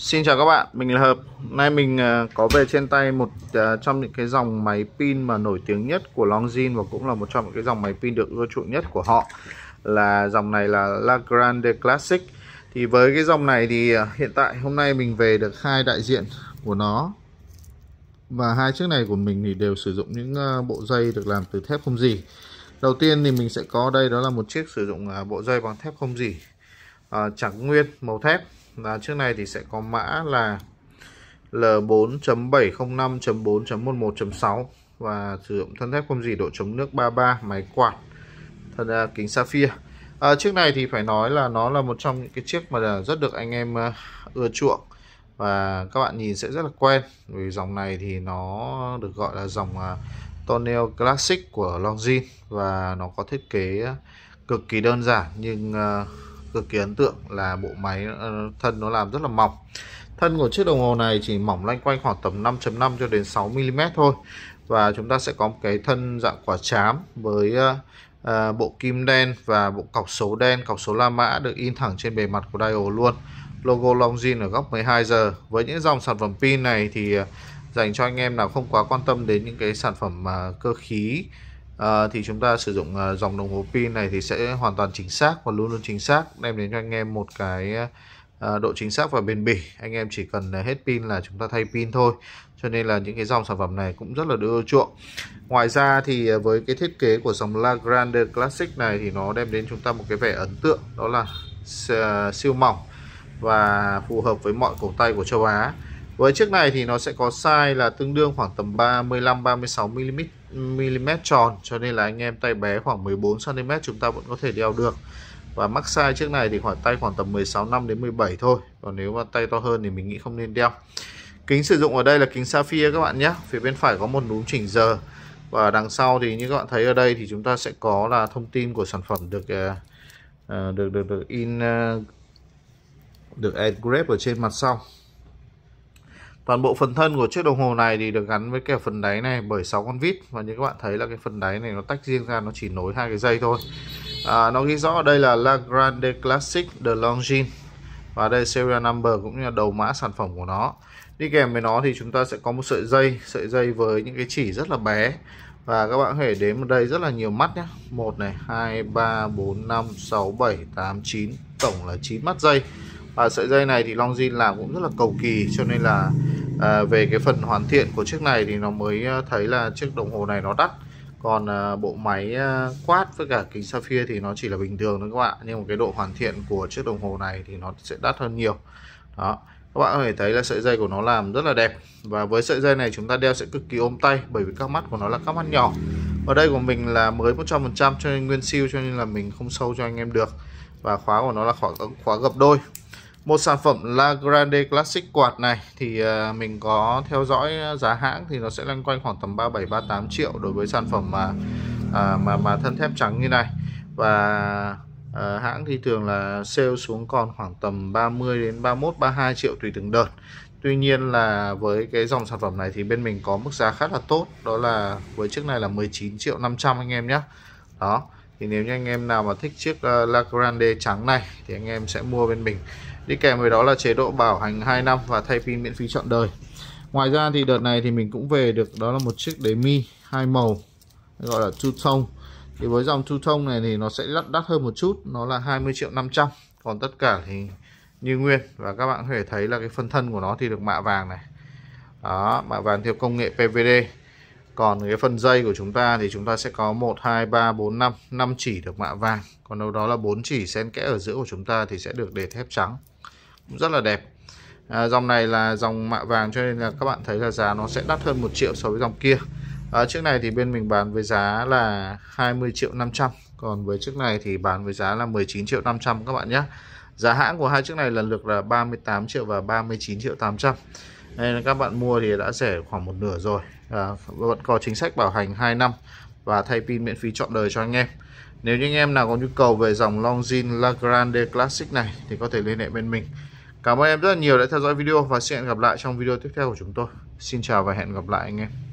Xin chào các bạn, mình là Hợp Nay mình ờ, có về trên tay một ờ, trong những cái dòng máy pin mà nổi tiếng nhất của Longines Và cũng là một trong những cái dòng máy pin được ưa chuộng nhất của họ Là dòng này là La Grande Classic Thì với cái dòng này thì ờ, hiện tại hôm nay mình về được hai đại diện của nó Và hai chiếc này của mình thì đều sử dụng những bộ dây được làm từ thép không gì Đầu tiên thì mình sẽ có đây đó là một chiếc sử dụng bộ dây bằng thép không gì à, Trắng nguyên màu thép giá trước này thì sẽ có mã là L4.705.4.11.6 và sử dụng thân thép không gì độ chống nước 33 máy quạt thân uh, kính sapphire à, chiếc này thì phải nói là nó là một trong những cái chiếc mà rất được anh em uh, ưa chuộng và các bạn nhìn sẽ rất là quen vì dòng này thì nó được gọi là dòng uh, à, Toneo Classic của Longines và nó có thiết kế cực kỳ đơn giản nhưng uh, cực kỳ ấn tượng là bộ máy ờ, thân nó làm rất là mỏng thân của chiếc đồng hồ này chỉ mỏng loanh quanh khoảng tầm 5.5 cho đến 6 mm thôi và chúng ta sẽ có một cái thân dạng quả chám với ờ, ờ, bộ kim đen và bộ cọc số đen cọc số la mã được in thẳng trên bề mặt của dial luôn logo Longines ở góc 12 giờ với những dòng sản phẩm pin này thì dành cho anh em nào không quá quan tâm đến những cái sản phẩm cơ khí Ờ, thì chúng ta sử dụng ờ, dòng đồng hồ pin này thì sẽ hoàn toàn chính xác và luôn luôn chính xác đem đến cho anh em một cái ờ, độ chính xác và bền bỉ anh em chỉ cần hết pin là chúng ta thay pin thôi cho nên là những cái dòng sản phẩm này cũng rất là được ưa chuộng ngoài ra thì với cái thiết kế của dòng La Grande Classic này thì nó đem đến chúng ta một cái vẻ ấn tượng đó là siêu mỏng và phù hợp với mọi cổ tay của châu Á với chiếc này thì nó sẽ có size là tương đương khoảng tầm 35 36 mm mm tròn cho nên là anh em tay bé khoảng 14 cm chúng ta vẫn có thể đeo được và max size chiếc này thì khoảng tay khoảng tầm 16 năm đến 17 thôi còn nếu mà tay to hơn thì mình nghĩ không nên đeo kính sử dụng ở đây là kính sapphire các bạn nhé phía bên phải có một núm chỉnh giờ và đằng sau thì như các bạn thấy ở đây thì chúng ta sẽ có là thông tin của sản phẩm được uh, được được được in uh, được engrave ở trên mặt sau Toàn bộ phần thân của chiếc đồng hồ này thì được gắn với cái phần đáy này bởi 6 con vít và như các bạn thấy là cái phần đáy này nó tách riêng ra nó chỉ nối hai cái dây thôi. À, nó ghi rõ đây là La Grande Classic de Longines và đây serial number cũng như là đầu mã sản phẩm của nó. Đi kèm với nó thì chúng ta sẽ có một sợi dây, sợi dây với những cái chỉ rất là bé và các bạn có thể đếm ở đây rất là nhiều mắt nhé 1 này 2 3 4 5 6 7 8 9 tổng là 9 mắt dây và sợi dây này thì Longines làm cũng rất là cầu kỳ cho nên là à, về cái phần hoàn thiện của chiếc này thì nó mới à, thấy là chiếc đồng hồ này nó đắt còn à, bộ máy à, quát với cả kính sapphire thì nó chỉ là bình thường thôi các bạn nhưng mà cái độ hoàn thiện của chiếc đồng hồ này thì nó sẽ đắt hơn nhiều đó các bạn có thể thấy là sợi dây của nó làm rất là đẹp và với sợi dây này chúng ta đeo sẽ cực kỳ ôm tay bởi vì các mắt của nó là các mắt nhỏ ở đây của mình là mới 100% cho nên nguyên siêu cho nên là mình không sâu cho anh em được và khóa của nó là khóa khóa gập đôi một sản phẩm La Grande Classic quạt này thì ờ, mình có theo dõi ờ, giá hãng thì nó sẽ lăn quanh khoảng tầm 37 38 triệu đối với sản phẩm mà ờ, mà mà thân thép trắng như này và hãng thì thường là sale xuống còn khoảng tầm 30 đến 31 32 triệu tùy từng đợt. Tuy nhiên là với cái dòng sản phẩm này thì bên mình có mức giá khá là tốt, đó là với chiếc này là 19 triệu 500 anh em nhé. Đó, thì nếu như anh em nào mà thích chiếc La Grande trắng này thì anh em sẽ mua bên mình đi kèm với đó là chế độ bảo hành 2 năm và thay pin miễn phí trọn đời ngoài ra thì đợt này thì mình cũng về được đó là một chiếc đế mi hai màu gọi là two tone thì với dòng two tone này thì nó sẽ lắt đắt hơn một chút nó là 20 triệu 500 còn tất cả thì như nguyên và các bạn có thể thấy là cái phân thân của nó thì được mạ vàng này đó mạ vàng theo công nghệ PVD còn cái phần dây của chúng ta thì chúng ta sẽ có 1, 2, 3, 4, 5, 5 chỉ được mạ vàng. Còn đâu đó là 4 chỉ xen kẽ ở giữa của chúng ta thì sẽ được đề thép trắng rất là đẹp à, dòng này là dòng mạ vàng cho nên là các bạn thấy là giá nó sẽ đắt hơn một triệu so với dòng kia à, chiếc này thì bên mình bán với giá là 20 triệu 500 còn với chiếc này thì bán với giá là 19 triệu 500 các bạn nhé giá hãng của hai chiếc này lần lượt là 38 triệu và 39 triệu 800 nên các bạn mua thì đã rẻ khoảng một nửa rồi à, vẫn có chính sách bảo hành 2 năm và thay pin miễn phí trọn đời cho anh em nếu như anh em nào có nhu cầu về dòng Longines La Grande Classic này thì có thể liên hệ bên mình Cảm ơn em rất là nhiều đã theo dõi video và sẽ hẹn gặp lại trong video tiếp theo của chúng tôi. Xin chào và hẹn gặp lại anh em.